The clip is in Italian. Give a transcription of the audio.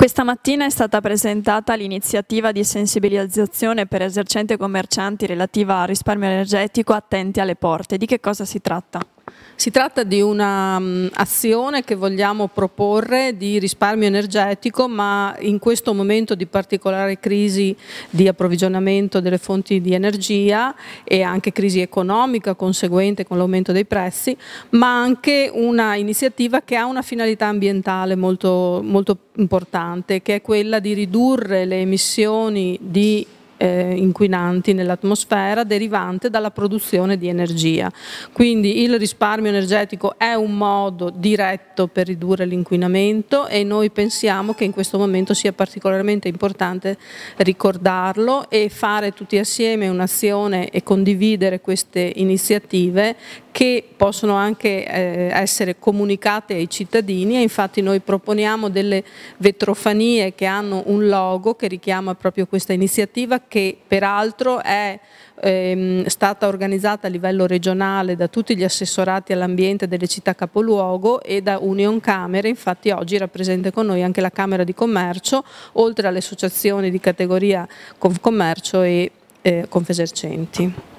Questa mattina è stata presentata l'iniziativa di sensibilizzazione per esercenti e commercianti relativa al risparmio energetico attenti alle porte. Di che cosa si tratta? Si tratta di un'azione mm, che vogliamo proporre di risparmio energetico, ma in questo momento di particolare crisi di approvvigionamento delle fonti di energia e anche crisi economica conseguente con l'aumento dei prezzi, ma anche una iniziativa che ha una finalità ambientale molto, molto importante, che è quella di ridurre le emissioni di eh, inquinanti nell'atmosfera derivante dalla produzione di energia. Quindi il risparmio energetico è un modo diretto per ridurre l'inquinamento e noi pensiamo che in questo momento sia particolarmente importante ricordarlo e fare tutti assieme un'azione e condividere queste iniziative che possono anche eh, essere comunicate ai cittadini e infatti noi proponiamo delle vetrofanie che hanno un logo che richiama proprio questa iniziativa che peraltro è ehm, stata organizzata a livello regionale da tutti gli assessorati all'ambiente delle città capoluogo e da Union Camere, infatti oggi rappresenta con noi anche la Camera di Commercio, oltre alle associazioni di categoria Confcommercio e eh, Confesercenti.